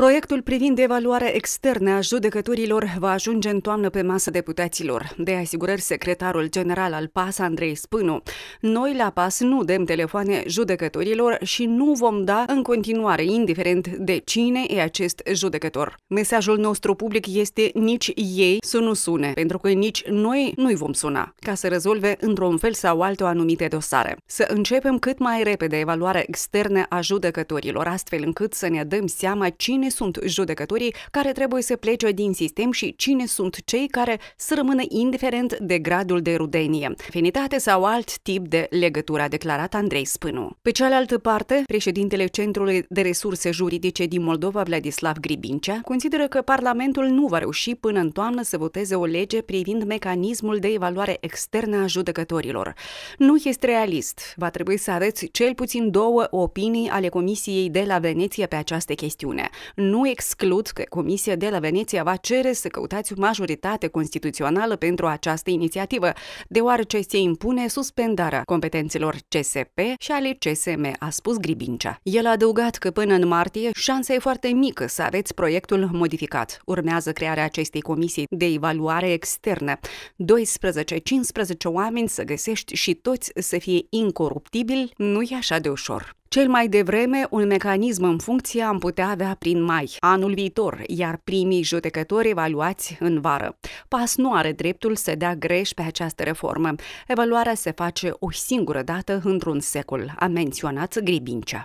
Proiectul privind evaluarea externă a judecătorilor va ajunge în toamnă pe masă deputaților. De asigurări, secretarul general al PAS, Andrei Spânu. Noi la PAS nu dăm telefoane judecătorilor și nu vom da în continuare, indiferent de cine e acest judecător. Mesajul nostru public este nici ei să nu sune, pentru că nici noi nu-i vom suna, ca să rezolve într-un fel sau altul anumite dosare. Să începem cât mai repede evaluarea externă a judecătorilor, astfel încât să ne dăm seama cine sunt judecătorii care trebuie să plece din sistem și cine sunt cei care să rămână indiferent de gradul de rudenie, Finitate sau alt tip de legătură, a declarat Andrei Spânu. Pe cealaltă parte, președintele Centrului de Resurse Juridice din Moldova, Vladislav Gribincea, consideră că Parlamentul nu va reuși până în toamnă să voteze o lege privind mecanismul de evaluare externă a judecătorilor. Nu este realist. Va trebui să aveți cel puțin două opinii ale Comisiei de la Veneția pe această chestiune nu exclud că Comisia de la Veneția va cere să căutați majoritate constituțională pentru această inițiativă, deoarece se impune suspendarea competențelor CSP și ale CSM, a spus Gribincea. El a adăugat că până în martie șansa e foarte mică să aveți proiectul modificat. Urmează crearea acestei comisii de evaluare externă. 12-15 oameni să găsești și toți să fie incoruptibili nu e așa de ușor. Cel mai devreme, un mecanism în funcție am putea avea prin mai, anul viitor, iar primii judecători evaluați în vară. PAS nu are dreptul să dea greș pe această reformă. Evaluarea se face o singură dată într-un secol, a menționat Gribincea.